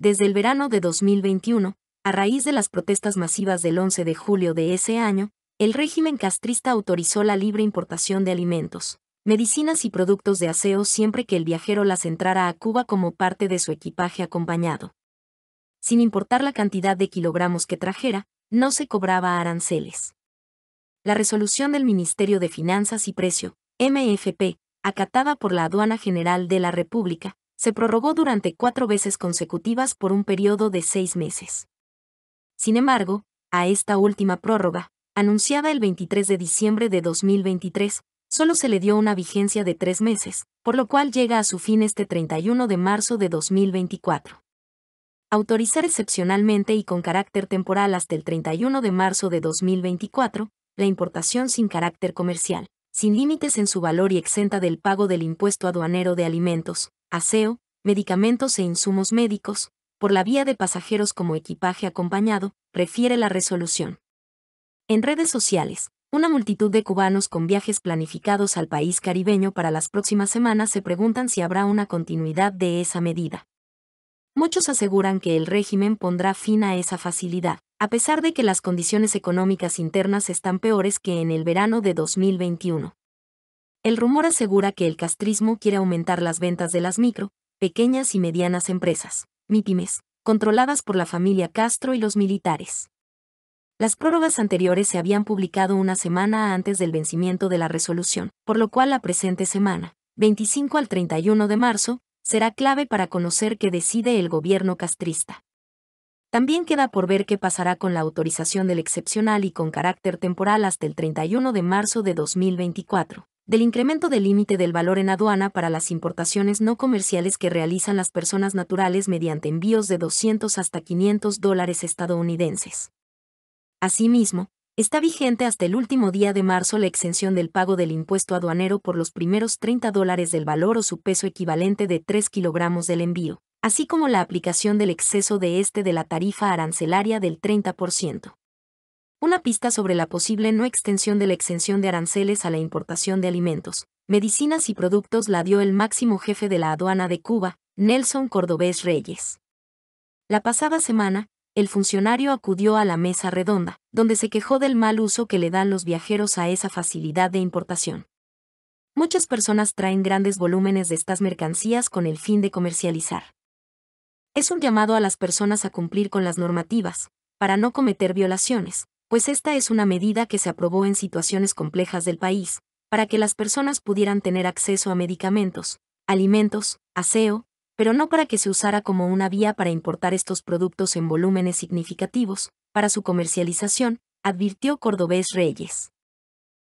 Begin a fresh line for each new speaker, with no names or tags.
Desde el verano de 2021, a raíz de las protestas masivas del 11 de julio de ese año, el régimen castrista autorizó la libre importación de alimentos, medicinas y productos de aseo siempre que el viajero las entrara a Cuba como parte de su equipaje acompañado. Sin importar la cantidad de kilogramos que trajera, no se cobraba aranceles. La resolución del Ministerio de Finanzas y Precio, MFP, acatada por la Aduana General de la República, se prorrogó durante cuatro veces consecutivas por un periodo de seis meses. Sin embargo, a esta última prórroga, anunciada el 23 de diciembre de 2023, solo se le dio una vigencia de tres meses, por lo cual llega a su fin este 31 de marzo de 2024. Autorizar excepcionalmente y con carácter temporal hasta el 31 de marzo de 2024 la importación sin carácter comercial, sin límites en su valor y exenta del pago del impuesto aduanero de alimentos, aseo, medicamentos e insumos médicos, por la vía de pasajeros como equipaje acompañado, refiere la resolución. En redes sociales, una multitud de cubanos con viajes planificados al país caribeño para las próximas semanas se preguntan si habrá una continuidad de esa medida. Muchos aseguran que el régimen pondrá fin a esa facilidad, a pesar de que las condiciones económicas internas están peores que en el verano de 2021. El rumor asegura que el castrismo quiere aumentar las ventas de las micro, pequeñas y medianas empresas, mítimes, controladas por la familia Castro y los militares. Las prórrogas anteriores se habían publicado una semana antes del vencimiento de la resolución, por lo cual la presente semana, 25 al 31 de marzo, será clave para conocer qué decide el gobierno castrista. También queda por ver qué pasará con la autorización del excepcional y con carácter temporal hasta el 31 de marzo de 2024 del incremento del límite del valor en aduana para las importaciones no comerciales que realizan las personas naturales mediante envíos de 200 hasta 500 dólares estadounidenses. Asimismo, está vigente hasta el último día de marzo la exención del pago del impuesto aduanero por los primeros 30 dólares del valor o su peso equivalente de 3 kilogramos del envío, así como la aplicación del exceso de este de la tarifa arancelaria del 30% una pista sobre la posible no extensión de la exención de aranceles a la importación de alimentos, medicinas y productos la dio el máximo jefe de la aduana de Cuba, Nelson Cordobés Reyes. La pasada semana, el funcionario acudió a la mesa redonda, donde se quejó del mal uso que le dan los viajeros a esa facilidad de importación. Muchas personas traen grandes volúmenes de estas mercancías con el fin de comercializar. Es un llamado a las personas a cumplir con las normativas, para no cometer violaciones, pues esta es una medida que se aprobó en situaciones complejas del país, para que las personas pudieran tener acceso a medicamentos, alimentos, aseo, pero no para que se usara como una vía para importar estos productos en volúmenes significativos, para su comercialización, advirtió Cordobés Reyes.